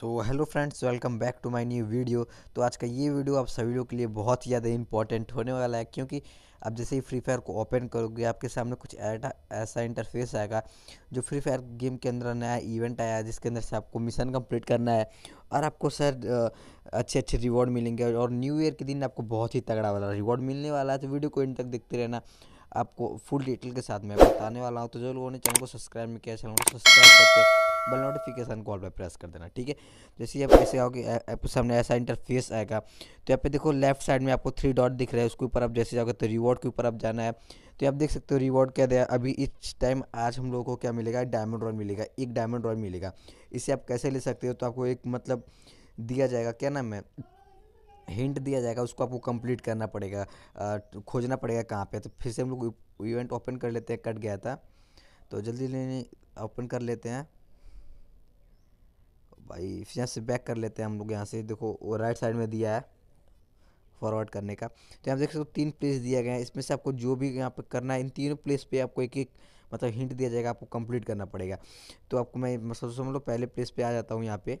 तो hello friends welcome back to my new video तो आज का ये वीडियो आप सभी लोग के लिए बहुत ही ज़्यादा इंपॉर्टेंट होने वाला है क्योंकि आप जैसे ही फ्री फायर को ओपन करोगे आपके सामने कुछ ऐसा इंटरफेस आएगा जो फ्री फायर गेम के अंदर नया इवेंट आया है जिसके अंदर से आपको मिशन कंप्लीट करना है और आपको सर अच्छे अच्छे रिवॉर्ड मिलेंगे और न्यू ईयर के दिन आपको बहुत ही तगड़ा वाला रिवॉर्ड मिलने वाला है तो वीडियो को इन तक देखते रहना आपको फुल डिटेल के साथ मैं बताने वाला हूँ तो जो लोगों ने चैनल को सब्सक्राइब नहीं किया चैनल को सब्सक्राइब करके बल नोटिफिकेशन कॉल पर प्रेस कर देना ठीक है जैसे आप ऐसे आओगे आपके सामने ऐसा इंटरफेस आएगा तो यहाँ पे देखो लेफ्ट साइड में आपको थ्री डॉट दिख रहा है उसके ऊपर आप जैसे जाओगे तो रिवॉर्ड के ऊपर आप जाना है तो आप देख सकते हो रिवॉर्ड क्या दिया अभी इस टाइम आज हम लोगों को क्या मिलेगा डायमंड रॉयल मिलेगा एक डायमंड रॉयल मिलेगा इसे आप कैसे ले सकते हो तो आपको एक मतलब दिया जाएगा क्या नाम है हिंट दिया जाएगा उसको आपको कंप्लीट करना पड़ेगा आ, तो खोजना पड़ेगा कहाँ पे तो फिर से हम लोग इवेंट ओपन कर लेते हैं कट गया था तो जल्दी ओपन कर लेते हैं भाई यहाँ से बैक कर लेते हैं हम लोग यहाँ से देखो वो राइट साइड में दिया है फॉरवर्ड करने का तो यहाँ देख सकते हो तीन प्लेस दिया गया है इसमें से आपको जो भी यहाँ पर करना है इन तीनों प्लेस पे आपको एक एक मतलब हिंट दिया जाएगा आपको कंप्लीट करना पड़ेगा तो आपको मैं मतलब समझ लो पहले प्लेस पे आ जाता हूँ यहाँ पे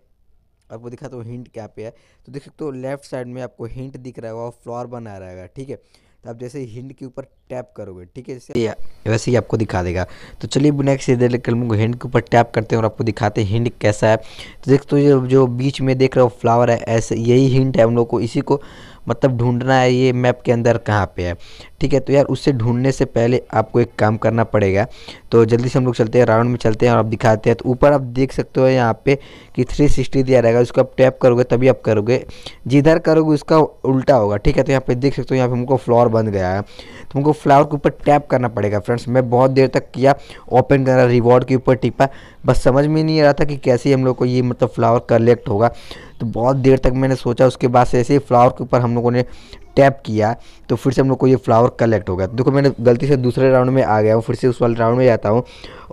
आपको दिखा तो हिंट क्या पे है तो देख सकते हो लेफ्ट साइड में आपको हिंट दिख रहा होगा और फ्लोर बना रहेगा ठीक है तो आप जैसे हिंड के ऊपर टैप करोगे ठीक है जैसे वैसे ही आपको दिखा देगा तो चलिए नेक्स्ट इधर कलम को हिंड के ऊपर टैप करते हैं और आपको दिखाते हैं हिंड कैसा है तो देख तो जो बीच में देख रहे हो फ्लावर है ऐसे यही हिंड है हम लोग को इसी को मतलब ढूंढना है ये मैप के अंदर कहाँ पे है ठीक है तो यार उससे ढूंढने से पहले आपको एक काम करना पड़ेगा तो जल्दी से हम लोग चलते हैं राउंड में चलते हैं और आप दिखाते हैं तो ऊपर आप देख सकते हो यहाँ पे कि थ्री सिक्सटी दिया रहेगा उसको आप टैप करोगे तभी आप करोगे जिधर करोगे उसका उल्टा होगा ठीक है तो यहाँ पे देख सकते हो यहाँ पे हमको फ्लावर बन गया है तो हमको फ्लावर के ऊपर टैप करना पड़ेगा फ्रेंड्स मैं बहुत देर तक किया ओपन करा रिवॉर्ड के ऊपर टिपा बस समझ में नहीं आ रहा था कि कैसे हम लोग को ये मतलब फ्लावर कलेक्ट होगा तो बहुत देर तक मैंने सोचा उसके बाद से ऐसे ही फ्लावर के ऊपर हम लोगों ने टैप किया तो फिर से हम लोग को ये फ्लावर कलेक्ट हो गया देखो मैंने गलती से दूसरे राउंड में आ गया हूँ फिर से उस वाले राउंड में जाता हूँ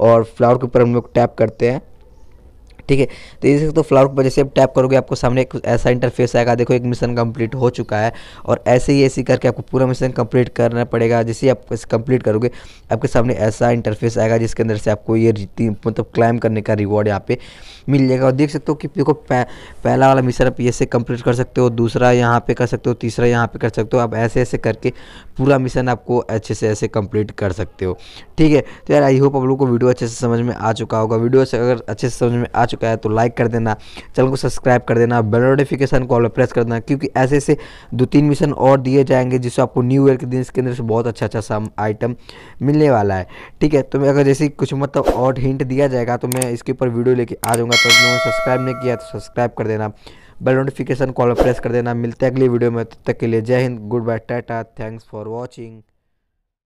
और फ्लावर के ऊपर हम लोग टैप करते हैं ठीक है तो ये तो फ्लावर पर जैसे आप टैप करोगे आपको सामने एक ऐसा इंटरफेस आएगा देखो एक मिशन कंप्लीट हो चुका है और ऐसे ही ऐसे करके आपको पूरा मिशन कंप्लीट करना पड़ेगा जैसे आप इसे कंप्लीट करोगे आपके सामने ऐसा इंटरफेस आएगा जिसके अंदर से आपको ये मतलब क्लाइम करने का रिवॉर्ड यहाँ पे मिल जाएगा और देख सकते हो कि देखो पहला वाला मिशन आप ऐसे कंप्लीट कर सकते हो दूसरा यहाँ पे कर सकते हो तीसरा यहाँ पे कर सकते हो आप ऐसे ऐसे करके पूरा मिशन आपको अच्छे से ऐसे कंप्लीट कर सकते हो ठीक है तो यार आई होप आप लोग को वीडियो अच्छे से समझ में आ चुका होगा वीडियो अगर अच्छे से समझ में आ चुका है तो लाइक कर देना चैनल को सब्सक्राइब कर देना बेल नोटिफिकेशन को प्रेस कर देना क्योंकि ऐसे ऐसे दो तीन मिशन और दिए जाएंगे जिससे आपको न्यू ईयर के दिन इसके अंदर से बहुत अच्छा अच्छा सा आइटम मिलने वाला है ठीक है तो मैं अगर जैसे कुछ मतलब और हिंट दिया जाएगा तो मैं इसके ऊपर वीडियो लेके आ जाऊँगा तो उन्होंने सब्सक्राइब नहीं किया तो सब्सक्राइब कर देना बेल नोटिफिकेशन कॉल प्रेस कर देना मिलते हैं अगली वीडियो में तब तक के लिए Jai Hind good bye tata thanks for watching